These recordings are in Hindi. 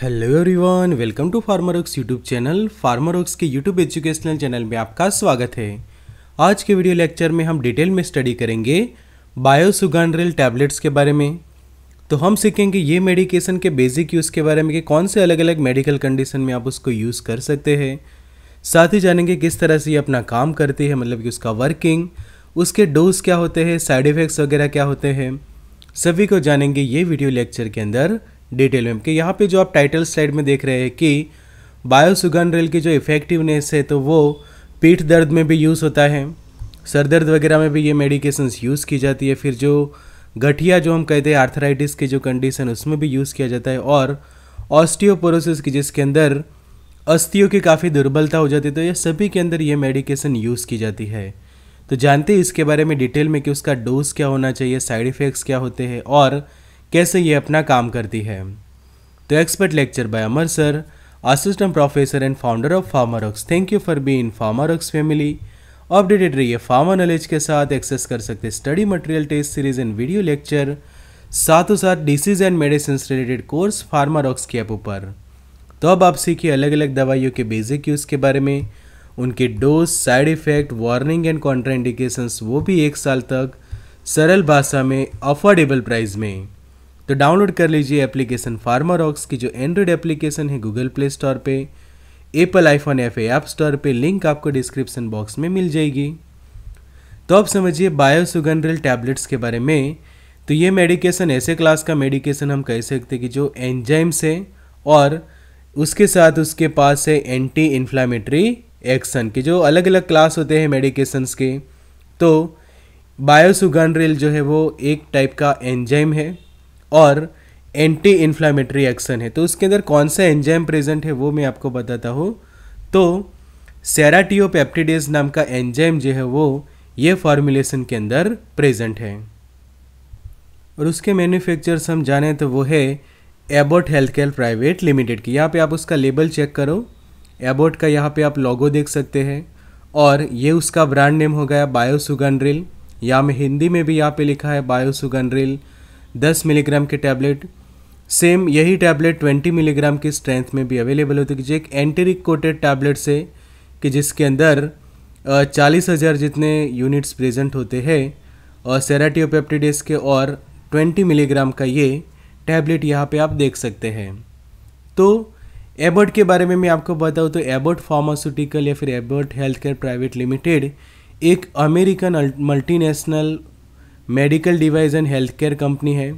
hello everyone welcome to Pharma Rocks YouTube channel Pharma Rocks के यूट्यूब एजुकेशनल चैनल में आपका स्वागत है आज के वीडियो लेक्चर में हम डिटेल में स्टडी करेंगे बायोसुगानरिल टैबलेट्स के बारे में तो हम सीखेंगे ये मेडिकेशन के बेसिक यूज़ के बारे में कि कौन से अलग अलग मेडिकल कंडीशन में आप उसको यूज़ कर सकते हैं साथ ही जानेंगे किस तरह से ये अपना काम करती है मतलब कि उसका वर्किंग उसके डोज क्या होते हैं साइड इफ़ेक्ट्स वगैरह क्या होते हैं सभी को जानेंगे ये वीडियो लेक्चर के अंदर डिटेल में कि यहाँ पे जो आप टाइटल स्लाइड में देख रहे हैं कि बायोसुगन रेल की जो इफ़ेक्टिवनेस है तो वो पीठ दर्द में भी यूज़ होता है सर दर्द वगैरह में भी ये मेडिकेशंस यूज़ की जाती है फिर जो गठिया जो हम कहते हैं आर्थराइटिस की जो कंडीशन उसमें भी यूज़ किया जाता है और ऑस्टियोपोरोसिस की जिसके अंदर अस्थियों की काफ़ी दुर्बलता हो जाती है तो ये सभी के अंदर ये मेडिकेशन यूज़ की जाती है तो जानते हैं इसके बारे में डिटेल में कि उसका डोज क्या होना चाहिए साइड इफ़ेक्ट्स क्या होते हैं और कैसे ये अपना काम करती है तो expert lecture by Amar sir assistant professor and founder of Pharmarocks thank you for be in Pharmarocks family updated रहिए फार्मा नॉलेज के साथ एक्सेस कर सकते study material test series and video lecture साथों साथ disease and medicine related course Pharmarocks की ऐप ऊपर तो अब आप सीखिए अलग अलग दवाइयों के बेसिक यूज़ के बारे में उनके dose side effect warning and contraindications वो भी एक साल तक सरल भाषा में अफोर्डेबल प्राइस में तो डाउनलोड कर लीजिए एप्लीकेशन फार्मारॉक्स की जो एंड्रॉयड एप्लीकेशन है गूगल प्ले स्टोर पे Apple iPhone of app store पे लिंक आपको डिस्क्रिप्शन बॉक्स में मिल जाएगी तो अब समझिए बायो सुगनरल टैबलेट्स के बारे में तो ये मेडिकेशन ऐसे क्लास का मेडिकेशन हम कह सकते कि जो एंजाइम्स है और उसके साथ उसके पास है एंटी इन्फ्लामेटरी एक्शन के जो अलग अलग क्लास होते हैं मेडिकेशंस के तो बायोसुगनरिल जो है वो एक टाइप का एंजाइम है और एंटी इन्फ्लामेटरी एक्शन है तो उसके अंदर कौन सा एंजाइम प्रेजेंट है वो मैं आपको बताता हूँ तो सेराटियोपेप्टिडेज नाम का एंजाइम जो है वो ये फॉर्मुलेशन के अंदर प्रेजेंट है और उसके मैन्युफैक्चरर्स हम जाने तो वो है Abbott health care private limited की यहाँ पे आप उसका लेबल चेक करो एबोट का यहाँ पे आप लोगो देख सकते हैं और ये उसका ब्रांड नेम हो गया बायो या में हिंदी में भी यहाँ पे लिखा है बायो सुगनरिल 10 मिलीग्राम के टैबलेट सेम यही टैबलेट 20 मिलीग्राम की स्ट्रेंथ में भी अवेलेबल होती है एक एंटेरिक कोटेड टैबलेट से कि जिसके अंदर चालीस हज़ार जितने यूनिट्स प्रेजेंट होते हैं और सेराटियोपेप्टिडेस के और 20 मिलीग्राम का ये टैबलेट यहाँ पे आप देख सकते हैं तो एबर्ट के बारे में मैं आपको बताऊँ तो एबर्ट फार्मास्यूटिकल या फिर Abbott health care private limited एक American multinational medical device and health care company है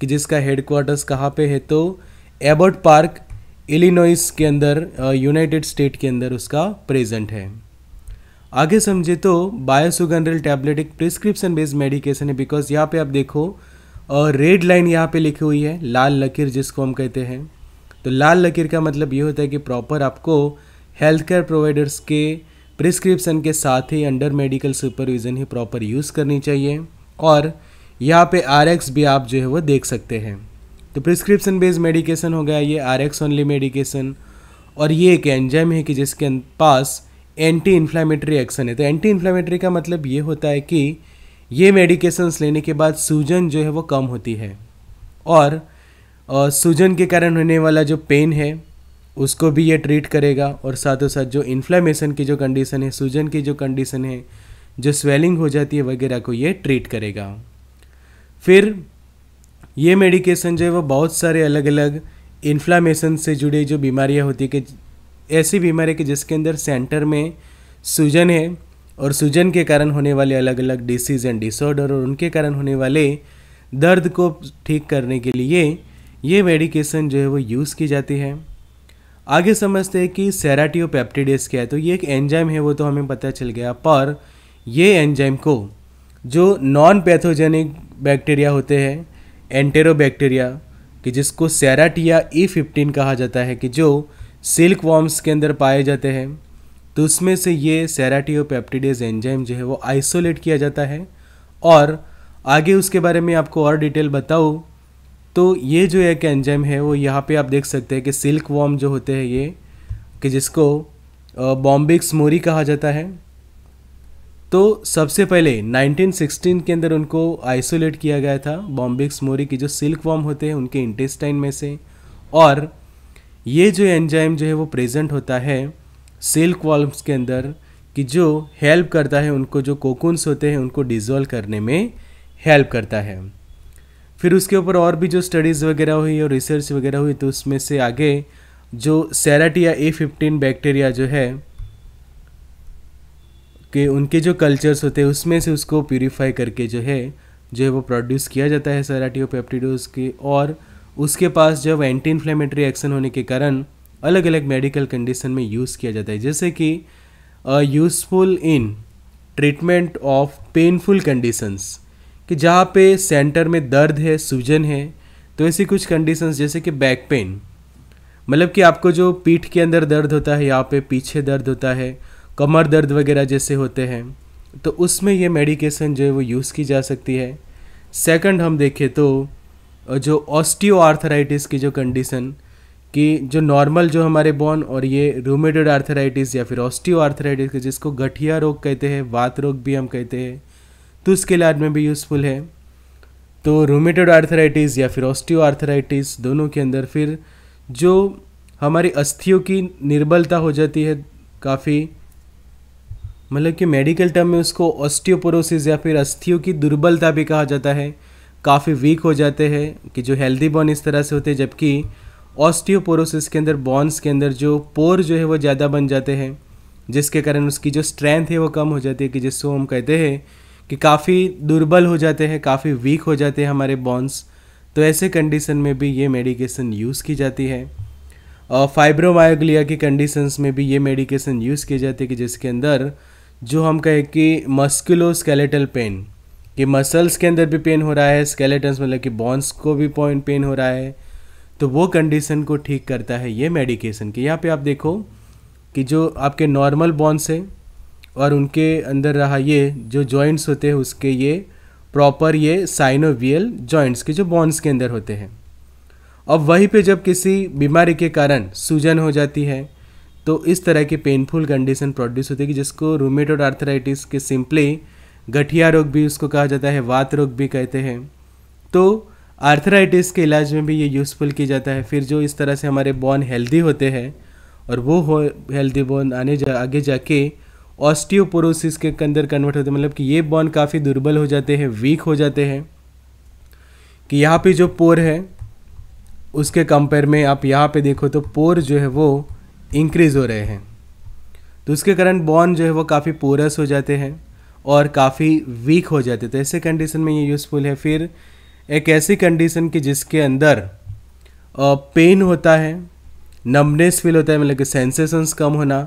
कि जिसका हेडक्वार्टर्स कहाँ पे है तो एबर्ट पार्क इलिनोइस के अंदर यूनाइटेड स्टेट के अंदर उसका प्रेजेंट है आगे समझे तो बायोसुगनरल टैबलेट एक प्रिस्क्रिप्शन बेस्ड मेडिकेशन है बिकॉज यहाँ पे आप देखो रेड लाइन यहाँ पे लिखी हुई है लाल लकीर जिसको हम कहते हैं तो लाल लकीर का मतलब ये होता है कि प्रॉपर आपको हेल्थ केयर प्रोवाइडर्स के प्रिस्क्रिप्शन के साथ ही अंडर मेडिकल सुपरविज़न ही प्रॉपर यूज़ करनी चाहिए और यहाँ पे आर भी आप जो है वो देख सकते हैं तो प्रिस्क्रिप्शन बेस्ड मेडिकेशन हो गया ये आर ओनली मेडिकेशन और ये एक एंजाइम है कि जिसके अं-, पास एंटी इन्फ्लामेटरी एक्शन है तो एंटी इन्फ्लामेटरी का मतलब ये होता है कि ये मेडिकेशंस लेने के बाद सूजन जो है वो कम होती है और सूजन के कारण होने वाला जो पेन है उसको भी ये ट्रीट करेगा और साथ साथ जो इन्फ्लामेशन की जो कंडीशन है सूजन की जो कंडीशन है जो स्वेलिंग हो जाती है वगैरह को ये ट्रीट करेगा फिर ये मेडिकेशन जो है वो बहुत सारे अलग अलग इन्फ्लामेशन से जुड़े जो बीमारियाँ होती है कि ऐसी बीमारी कि जिसके अंदर सेंटर में सूजन है और सूजन के कारण होने वाले अलग अलग डिसीज एंड डिसऑर्डर और उनके कारण होने वाले दर्द को ठीक करने के लिए ये मेडिकेशन जो है वो यूज़ की जाती है आगे समझते हैं कि सेराटियोपेप्टिडेस क्या है तो ये एक एंजाइम है वो तो हमें पता चल गया पर ये एंजाइम को जो नॉन पैथोजेनिक बैक्टीरिया होते हैं एंटेरोबैक्टीरिया कि जिसको सैराटिया ई फिफ्टीन कहा जाता है कि जो सिल्क वॉर्म्स के अंदर पाए जाते हैं तो उसमें से ये सैराटियोपेप्टिडेज एंजाइम जो है वो आइसोलेट किया जाता है और आगे उसके बारे में आपको और डिटेल बताऊँ तो ये जो एक एंजाइम है वो यहाँ पे आप देख सकते हैं कि सिल्क वॉर्म जो होते हैं ये कि जिसको बॉम्बिक्स मोरी कहा जाता है तो सबसे पहले 1916 के अंदर उनको आइसोलेट किया गया था बॉम्बिक्स मोरी की जो सिल्क वॉम होते हैं उनके इंटेस्टाइन में से और ये जो एंजाइम जो है वो प्रेजेंट होता है सिल्क वॉल्व्स के अंदर कि जो हेल्प करता है उनको जो कोकुन्स होते हैं उनको डिजोल्व करने में हेल्प करता है फिर उसके ऊपर और भी जो स्टडीज़ वगैरह हुई और रिसर्च वगैरह हुई तो उसमें से आगे जो सेराटिया ए फिफ्टीन बैक्टीरिया जो है कि उनके जो कल्चर्स होते हैं उसमें से उसको प्योरीफाई करके जो है जो है वो प्रोड्यूस किया जाता है सराटियो पेप्टिडोज के और उसके पास जब एंटी इन्फ्लेमेटरी एक्शन होने के कारण अलग अलग मेडिकल कंडीशन में यूज़ किया जाता है जैसे कि useful in treatment of painful conditions कि जहाँ पे सेंटर में दर्द है सूजन है तो ऐसी कुछ कंडीशंस जैसे कि बैक पेन मतलब कि आपको जो पीठ के अंदर दर्द होता है यहाँ पे पीछे दर्द होता है कमर दर्द वगैरह जैसे होते हैं तो उसमें ये मेडिकेशन जो है वो यूज़ की जा सकती है सेकंड हम देखें तो जो आर्थराइटिस की जो कंडीशन कि जो नॉर्मल जो हमारे बोन और ये रूमेटेड आर्थराइटिस या फिर आर्थराइटिस जिसको गठिया रोग कहते हैं वात रोग भी हम कहते हैं तो उसके इलाज में भी यूज़फुल है तो रूमेटेड आर्थराइटिस या फिर आर्थराइटिस दोनों के अंदर फिर जो हमारी अस्थियों की निर्बलता हो जाती है काफ़ी मतलब कि मेडिकल टर्म में उसको ऑस्टियोपोरोसिस या फिर अस्थियों की दुर्बलता भी कहा जाता है काफ़ी वीक हो जाते हैं कि जो हेल्दी बोन इस तरह से होते हैं जबकि ऑस्टियोपोरोसिस के अंदर बॉन्स के अंदर जो पोर जो है वो ज़्यादा बन जाते हैं जिसके कारण उसकी जो स्ट्रेंथ है वो कम हो जाती है कि जिसको हम कहते हैं कि काफ़ी दुर्बल हो जाते हैं काफ़ी वीक हो जाते हैं हमारे बॉन्स तो ऐसे कंडीशन में भी ये मेडिकेशन यूज़ की जाती है और फाइब्रोमायोग्लिया की कंडीशंस में भी ये मेडिकेशन यूज़ की जाती है कि जिसके अंदर जो हम कहें कि मस्कुलो स्केलेटल पेन कि मसल्स के अंदर भी पेन हो रहा है स्केलेटन्स मतलब कि बॉन्स को भी पॉइंट पेन हो रहा है तो वो कंडीशन को ठीक करता है ये मेडिकेशन कि यहाँ पे आप देखो कि जो आपके नॉर्मल बॉन्स हैं और उनके अंदर रहा ये जो जॉइंट्स होते हैं उसके ये प्रॉपर ये साइनोवियल जॉइंट्स के जो बॉन्स के अंदर होते हैं अब वहीं पे जब किसी बीमारी के कारण सूजन हो जाती है तो इस तरह की पेनफुल कंडीशन प्रोड्यूस होती है कि जिसको रोमेटोड आर्थराइटिस के सिंपली गठिया रोग भी उसको कहा जाता है वात रोग भी कहते हैं तो आर्थराइटिस के इलाज में भी ये यूज़फुल किया जाता है फिर जो इस तरह से हमारे बॉन हेल्दी होते हैं और वो हो हेल्दी बॉन आने जा आगे जाके ऑस्टियोपोरोसिस के अंदर कन्वर्ट होते हैं मतलब कि ये बॉन काफ़ी दुर्बल हो जाते हैं वीक हो जाते हैं कि यहाँ पे जो पोर है उसके कंपेयर में आप यहाँ पे देखो तो पोर जो है वो इंक्रीज़ हो रहे हैं तो उसके कारण बॉन्ड जो है वो काफ़ी पोरस हो जाते हैं और काफ़ी वीक हो जाते हैं तो ऐसे कंडीशन में ये यूज़फुल है फिर एक ऐसी कंडीशन की जिसके अंदर पेन होता है नमनेस फील होता है मतलब कि सेंसेशंस कम होना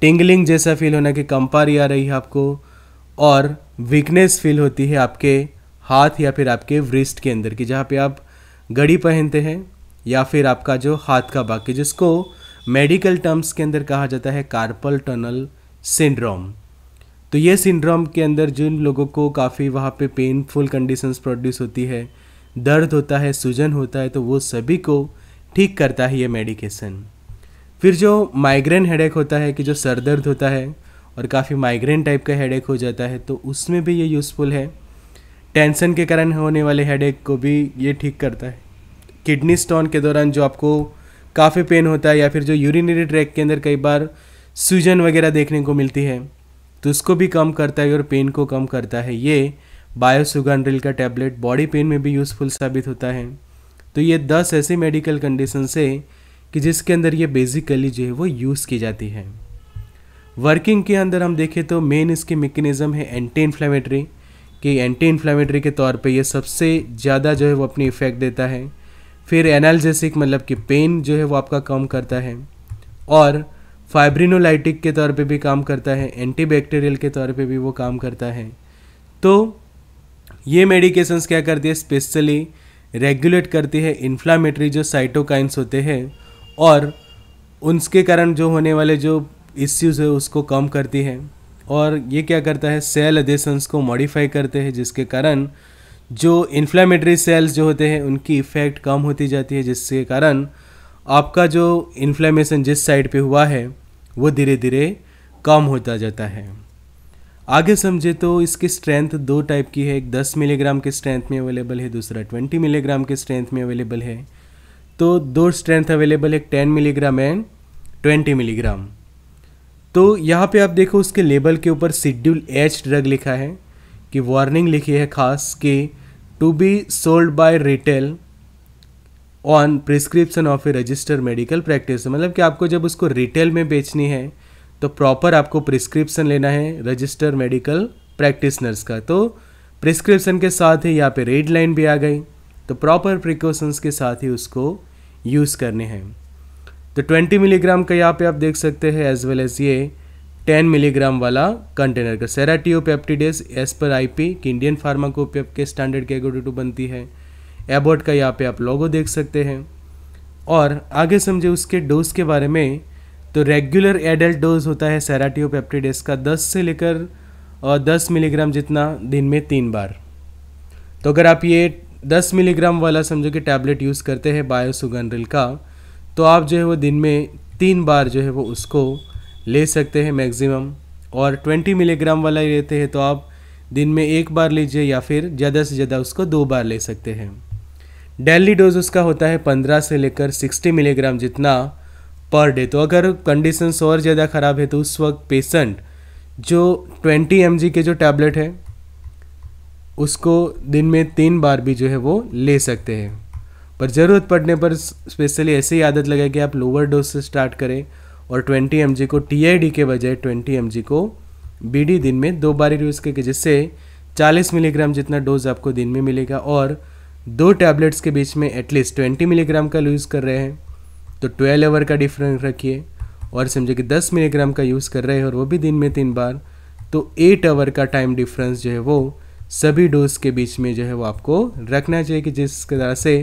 टिंगलिंग जैसा फील होना कि कंपारी आ रही है आपको और वीकनेस फील होती है आपके हाथ या फिर आपके व्रिस्ट के अंदर कि जहाँ पे आप घड़ी पहनते हैं या फिर आपका जो हाथ का बाकी जिसको मेडिकल टर्म्स के अंदर कहा जाता है कार्पल टनल सिंड्रोम तो ये सिंड्रोम के अंदर जिन लोगों को काफ़ी वहाँ पे पेनफुल कंडीशंस प्रोड्यूस होती है दर्द होता है सूजन होता है तो वो सभी को ठीक करता है ये मेडिकेशन फिर जो माइग्रेन हेडेक होता है कि जो सर दर्द होता है और काफ़ी माइग्रेन टाइप का हेडेक हो जाता है तो उसमें भी ये यूज़फुल है टेंशन के कारण होने वाले हेडेक को भी ये ठीक करता है किडनी स्टोन के दौरान जो आपको काफ़ी पेन होता है या फिर जो यूरिनरी ट्रैक के अंदर कई बार सूजन वगैरह देखने को मिलती है तो उसको भी कम करता है और पेन को कम करता है ये बायोसुगानड्रिल का टैबलेट बॉडी पेन में भी यूज़फुल साबित होता है तो ये दस ऐसी मेडिकल कंडीशन से कि जिसके अंदर ये बेसिकली जो है वो यूज़ की जाती है वर्किंग के अंदर हम देखें तो मेन इसकी मेकनिज़म है एंटी इन्फ्लेमेटरी कि एंटी इन्फ्लेमेटरी के तौर पे ये सबसे ज़्यादा जो है वो अपनी इफ़ेक्ट देता है फिर एनालजेसिक मतलब कि पेन जो है वो आपका कम करता है और फाइब्रिनोलाइटिक के तौर पे भी काम करता है एंटीबैक्टीरियल के तौर पे भी वो काम करता है तो ये मेडिकेशंस क्या करती है स्पेशली रेगुलेट करती है इन्फ्लामेटरी जो साइटोकाइंस होते हैं और उनके कारण जो होने वाले जो इश्यूज़ है उसको कम करती है और ये क्या करता है सेल एडेशंस को मॉडिफाई करते हैं जिसके कारण जो इन्फ्लामेटरी सेल्स जो होते हैं उनकी इफ़ेक्ट कम होती जाती है जिसके कारण आपका जो इन्फ्लेमेशन जिस साइड पे हुआ है वो धीरे धीरे कम होता जाता है आगे समझे तो इसकी स्ट्रेंथ दो टाइप की है एक 10 मिलीग्राम के स्ट्रेंथ में अवेलेबल है दूसरा 20 मिलीग्राम के स्ट्रेंथ में अवेलेबल है तो दो स्ट्रेंथ अवेलेबल है ten milligram and twenty milligram तो यहाँ पे आप देखो उसके लेबल के ऊपर शेड्यूल एच ड्रग लिखा है कि वार्निंग लिखी है खास कि to be sold by retail on prescription of a registered medical practice मतलब कि आपको जब उसको रिटेल में बेचनी है तो प्रॉपर आपको प्रिस्क्रिप्शन लेना है रजिस्टर मेडिकल प्रैक्टिसनर्स का तो प्रिस्क्रिप्शन के साथ ही यहाँ पे रेड लाइन भी आ गई तो प्रॉपर प्रिकॉशंस के साथ ही उसको यूज़ करने हैं तो 20 मिलीग्राम का यहाँ पे आप देख सकते हैं एज वेल एज़ ये टेन मिलीग्राम वाला कंटेनर का serratiopeptidase as per I P Indian pharmacopoeia के स्टैंडर्ड के टू बनती है एबोट का यहाँ पे आप लोगो देख सकते हैं और आगे समझे उसके डोज के बारे में तो रेगुलर एडल्ट डोज होता है सेराटियोपेप्टिडेस का 10 से लेकर और 10 मिलीग्राम जितना दिन में तीन बार तो अगर आप ये 10 मिलीग्राम वाला समझो कि टैबलेट यूज़ करते हैं बायोसुगनरिल का तो आप जो है वो दिन में तीन बार जो है वो उसको ले सकते हैं मैक्सिमम और 20 मिलीग्राम वाला लेते हैं तो आप दिन में एक बार लीजिए या फिर ज़्यादा से ज़्यादा उसको दो बार ले सकते हैं डेली डोज उसका होता है 15 से लेकर 60 मिलीग्राम जितना पर डे तो अगर कंडीशंस और ज़्यादा ख़राब है तो उस वक्त पेशेंट जो 20 एम के जो टैबलेट है उसको दिन में तीन बार भी जो है वो ले सकते हैं पर ज़रूरत पड़ने पर स्पेशली ऐसी आदत लगे कि आप लोअर डोज से स्टार्ट करें और 20 एम को टी के बजाय 20 एम को बी दिन में दो बार यूज़ करके जिससे 40 मिलीग्राम जितना डोज आपको दिन में मिलेगा और दो टैबलेट्स के बीच में एटलीस्ट 20 मिलीग्राम का यूज़ कर रहे हैं तो 12 आवर का डिफरेंस रखिए और समझिए कि 10 मिलीग्राम का यूज़ कर रहे हैं और वो भी दिन में तीन बार तो एट आवर का टाइम डिफरेंस जो है वो सभी डोज के बीच में जो है वो आपको रखना चाहिए कि जिसके तरह से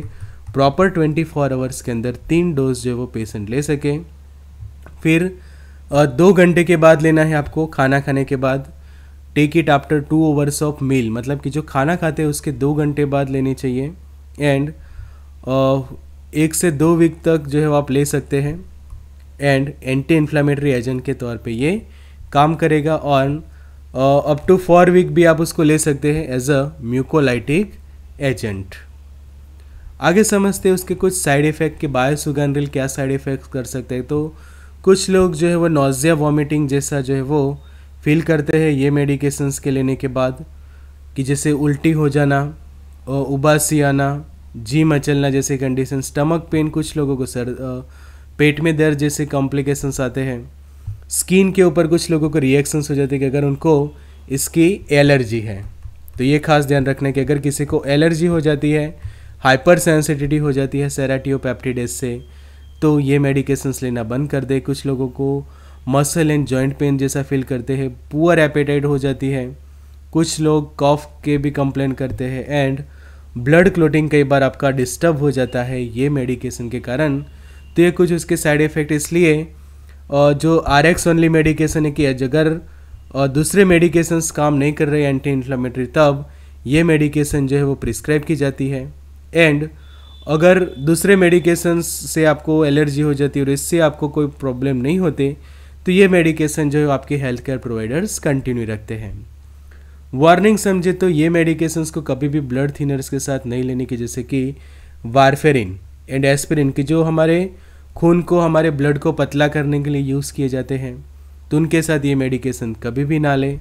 प्रॉपर 24 फोर आवर्स के अंदर तीन डोज जो है वो पेशेंट ले सके फिर दो घंटे के बाद लेना है आपको खाना खाने के बाद take it after two hours of meal मतलब कि जो खाना खाते हैं उसके दो घंटे बाद लेनी चाहिए एंड एक से दो वीक तक जो है वो आप ले सकते हैं एंड एंटी इन्फ्लामेटरी एजेंट के तौर पे ये काम करेगा और अप टू फोर वीक भी आप उसको ले सकते हैं एज अ म्यूकोलाइटिक एजेंट आगे समझते हैं उसके कुछ साइड इफ़ेक्ट के बायोसुगानरिल क्या साइड इफेक्ट कर सकते हैं तो कुछ लोग जो है वो नोज़िया वॉमिटिंग जैसा जो है वो फील करते हैं ये मेडिकेशंस के लेने के बाद कि जैसे उल्टी हो जाना और उबासी आना जी मचलना जैसे कंडीशन स्टमक पेन कुछ लोगों को सर पेट में दर्द जैसे कॉम्प्लिकेशंस आते हैं स्किन के ऊपर कुछ लोगों को रिएक्शंस हो जाते हैं कि अगर उनको इसकी एलर्जी है तो ये खास ध्यान रखना कि अगर किसी को एलर्जी हो जाती है हाइपर सेंसिटिविटी हो जाती है सेराटियोपैप्टिडेस से तो ये मेडिकेशंस लेना बंद कर दे कुछ लोगों को मसल एंड जॉइंट पेन जैसा फील करते हैं पुअर एपेटाइट हो जाती है कुछ लोग कॉफ के भी कंप्लेन करते हैं एंड ब्लड क्लोटिंग कई बार आपका डिस्टर्ब हो जाता है ये मेडिकेशन के कारण तो ये कुछ उसके साइड इफ़ेक्ट इसलिए और जो आर एक्स ओनली मेडिकेशन है कि अगर और दूसरे मेडिकेशंस काम नहीं कर रहे एंटी इन्फ्लामेटरी तब ये मेडिकेशन जो है वो प्रिस्क्राइब की जाती है एंड अगर दूसरे मेडिकेशन से आपको एलर्जी हो जाती है और इससे आपको कोई प्रॉब्लम नहीं होते तो ये मेडिकेशन जो है आपके हेल्थ केयर प्रोवाइडर्स कंटिन्यू रखते हैं वार्निंग समझे तो ये मेडिकेशंस को कभी भी ब्लड थिनर्स के साथ नहीं लेने की जैसे कि वारफेरिन एंड एस्पिरिन की जो हमारे खून को हमारे ब्लड को पतला करने के लिए यूज़ किए जाते हैं तो उनके साथ ये मेडिकेशन कभी भी ना लें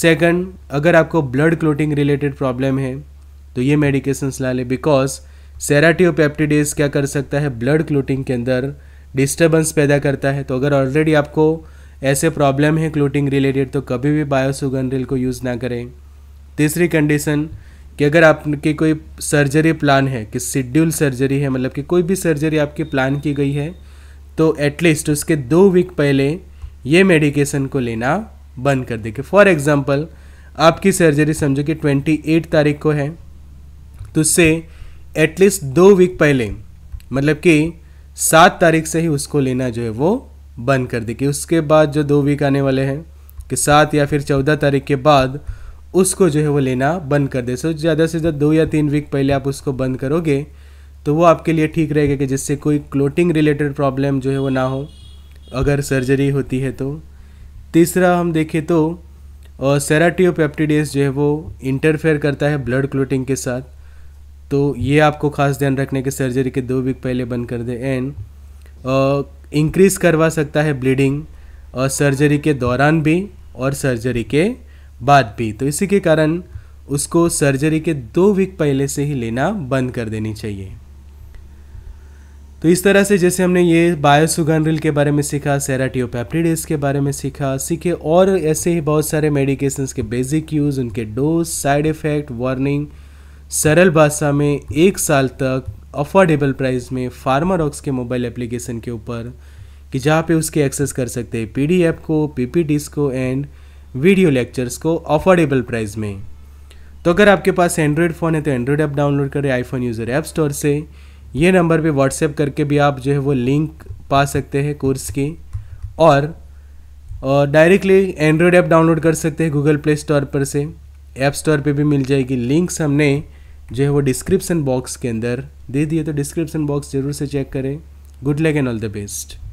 सेकंड अगर आपको ब्लड क्लोटिंग रिलेटेड प्रॉब्लम है तो ये मेडिकेशंस ला लें बिकॉज सेराटियोपेप्टिडेज क्या कर सकता है ब्लड क्लोटिंग के अंदर डिस्टर्बेंस पैदा करता है तो अगर ऑलरेडी आपको ऐसे प्रॉब्लम है क्लोटिंग रिलेटेड तो कभी भी बायोसुगनरिल को यूज़ ना करें तीसरी कंडीशन कि अगर आपकी कोई सर्जरी प्लान है कि शेड्यूल सर्जरी है मतलब कि कोई भी सर्जरी आपकी प्लान की गई है तो एटलीस्ट उसके दो वीक पहले ये मेडिकेशन को लेना बंद कर देंगे फॉर एग्ज़ाम्पल आपकी सर्जरी समझो कि ट्वेंटी एट तारीख को है तो उससे एटलीस्ट दो वीक पहले मतलब कि सात तारीख से ही उसको लेना जो है वो बंद कर दे कि उसके बाद जो दो वीक आने वाले हैं कि सात या फिर चौदह तारीख के बाद उसको जो है वो लेना बंद कर दे सो ज़्यादा से ज़्यादा दो या तीन वीक पहले आप उसको बंद करोगे तो वो आपके लिए ठीक रहेगा कि जिससे कोई क्लोटिंग रिलेटेड प्रॉब्लम जो है वो ना हो अगर सर्जरी होती है तो तीसरा हम देखें तो सेराटियोपेप्टिडेस जो है वो इंटरफेयर करता है ब्लड क्लोटिंग के साथ तो ये आपको खास ध्यान रखने के सर्जरी के दो वीक पहले बंद कर दे एंड इंक्रीज करवा सकता है ब्लीडिंग और सर्जरी के दौरान भी और सर्जरी के बाद भी तो इसी के कारण उसको सर्जरी के दो वीक पहले से ही लेना बंद कर देनी चाहिए तो इस तरह से जैसे हमने ये बायोसुगानरिल के बारे में सीखा सेराटियोपैप्रीडेस के बारे में सीखा सीखे और ऐसे ही बहुत सारे मेडिकेशंस के बेसिक यूज़ उनके डोज साइड इफ़ेक्ट वार्निंग सरल भाषा में एक साल तक अफोर्डेबल प्राइस में फार्मारॉक्स के मोबाइल एप्लीकेशन के ऊपर कि जहाँ पे उसके एक्सेस कर सकते हैं पीडीएफ को पी को एंड वीडियो लेक्चर्स को अफोर्डेबल प्राइस में तो अगर आपके पास एंड्रॉयड फ़ोन है तो एंड्रॉयड ऐप डाउनलोड करें आईफोन यूज़र ऐप स्टोर से ये नंबर पे व्हाट्सएप करके भी आप जो है वो लिंक पा सकते हैं कोर्स की और डायरेक्टली एंड्रॉयड ऐप डाउनलोड कर सकते हैं गूगल प्ले स्टोर पर से ऐप स्टोर पे भी मिल जाएगी लिंक्स हमने जो है वो डिस्क्रिप्सन बॉक्स के अंदर दे दिए तो डिस्क्रिप्शन बॉक्स ज़रूर से चेक करें good luck and all the best